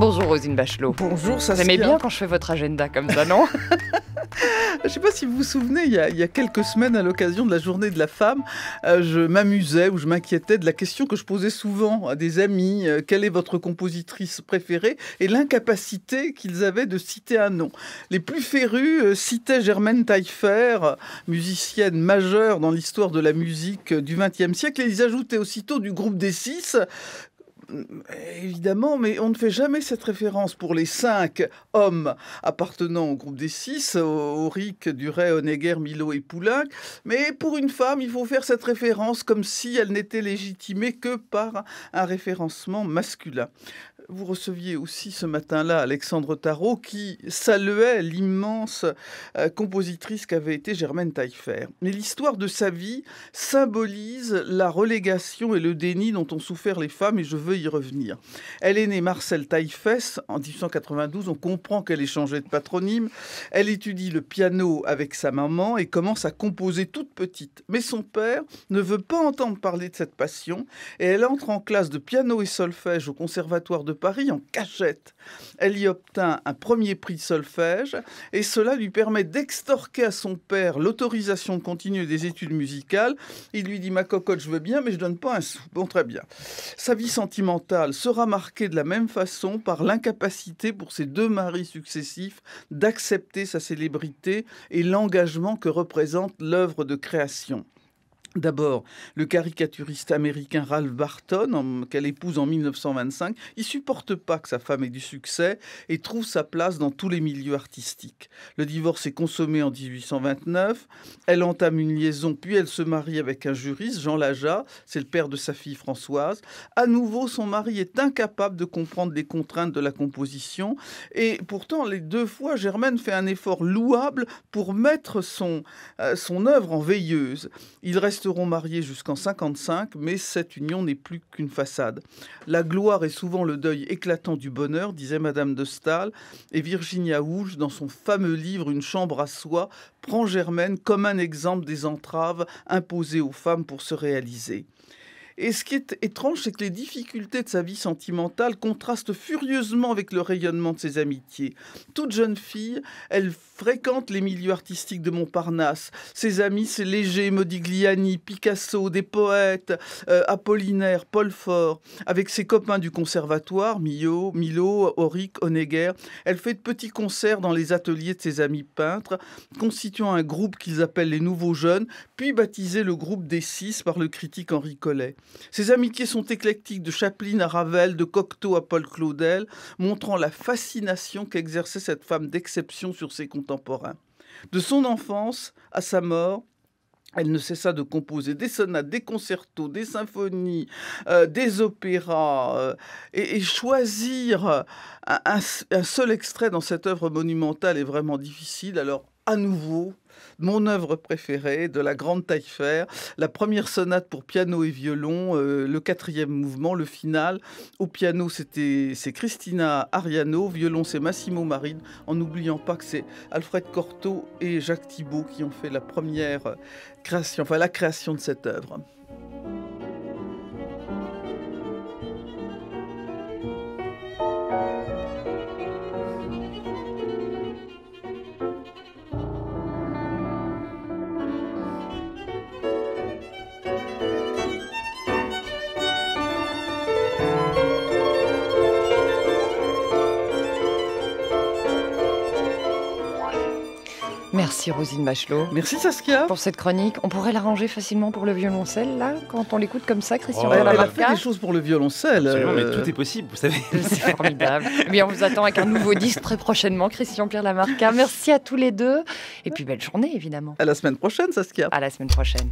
Bonjour Rosine Bachelot. Bonjour ça Vous aimez bien quand je fais votre agenda comme ça, non Je ne sais pas si vous vous souvenez, il y a, quelques semaines, à l'occasion de la journée de la femme, euh, je m'amusais ou je m'inquiétais de la question que je posais souvent à des amis euh, quelle est votre compositrice préférée Et l'incapacité qu'ils avaient de citer un nom. Les plus férus euh, citaient Germaine Taillefer, musicienne majeure dans l'histoire de la musique du XXe siècle, et ils ajoutaient aussitôt du groupe des six euh, évidemment, mais on ne fait jamais cette référence pour les cinq hommes appartenant au groupe des six, euh, Auric, Duret, Honegger, Milo et Poulin. Mais pour une femme, il faut faire cette référence comme si elle n'était légitimée que par un référencement masculin vous receviez aussi ce matin-là Alexandre Tarot qui saluait l'immense euh, compositrice qu'avait été Germaine Taillefer. Mais l'histoire de sa vie symbolise la relégation et le déni dont ont souffert les femmes et je veux y revenir. Elle est née Marcel Taillefesse en 1892, on comprend qu'elle ait changé de patronyme. Elle étudie le piano avec sa maman et commence à composer toute petite. Mais son père ne veut pas entendre parler de cette passion et elle entre en classe de piano et solfège au conservatoire de Paris en cachette. Elle y obtint un premier prix solfège et cela lui permet d'extorquer à son père l'autorisation continue des études musicales. Il lui dit ma cocotte, je veux bien, mais je donne pas un sou. Bon, très bien. Sa vie sentimentale sera marquée de la même façon par l'incapacité pour ses deux maris successifs d'accepter sa célébrité et l'engagement que représente l'œuvre de création. D'abord, le caricaturiste américain Ralph Barton, qu'elle épouse en 1925, il supporte pas que sa femme ait du succès et trouve sa place dans tous les milieux artistiques. Le divorce est consommé en 1829, elle entame une liaison, puis elle se marie avec un juriste, Jean Laja, c'est le père de sa fille Françoise. À nouveau, son mari est incapable de comprendre les contraintes de la composition et pourtant, les deux fois, Germaine fait un effort louable pour mettre son, euh, son œuvre en veilleuse. Il reste seront mariés jusqu'en 55, mais cette union n'est plus qu'une façade. La gloire est souvent le deuil éclatant du bonheur, disait Madame de Stahl, et Virginia Woolf, dans son fameux livre Une chambre à soi, prend Germaine comme un exemple des entraves imposées aux femmes pour se réaliser. Et ce qui est étrange, c'est que les difficultés de sa vie sentimentale contrastent furieusement avec le rayonnement de ses amitiés. Toute jeune fille, elle fréquente les milieux artistiques de Montparnasse. Ses amis, c'est Léger, Modigliani, Picasso, des poètes, euh, Apollinaire, Paul Fort. Avec ses copains du conservatoire, Mio, Milo, Auric, Honegger, elle fait de petits concerts dans les ateliers de ses amis peintres, constituant un groupe qu'ils appellent les Nouveaux Jeunes, puis baptisé le groupe des Six par le critique Henri Collet. Ses amitiés sont éclectiques, de Chaplin à Ravel, de Cocteau à Paul Claudel, montrant la fascination qu'exerçait cette femme d'exception sur ses contemporains. De son enfance à sa mort, elle ne cessa de composer des sonates, des concertos, des symphonies, euh, des opéras, euh, et, choisir un, un seul extrait dans cette œuvre monumentale est vraiment difficile. Alors à nouveau mon œuvre préférée de la grande fer la première sonate pour piano et violon, euh, le quatrième mouvement, le final. Au piano, c'était c'est Christina Ariano, violon c'est Massimo Marine, en n'oubliant pas que c'est Alfred Cortot et Jacques Thibault qui ont fait la première euh, création, enfin la création de cette œuvre. Merci Rosine Bachelot. Merci Saskia. Pour cette chronique, on pourrait l'arranger facilement pour le violoncelle, là, quand on l'écoute comme ça, Christian Pierre oh, Elle a fait des choses pour le violoncelle. mais euh, tout est possible, vous savez. C'est formidable. mais on vous attend avec un nouveau disque très prochainement, Christian Pierre Lamarca. Merci à tous les deux. Et puis belle journée, évidemment. À la semaine prochaine, Saskia. À la semaine prochaine.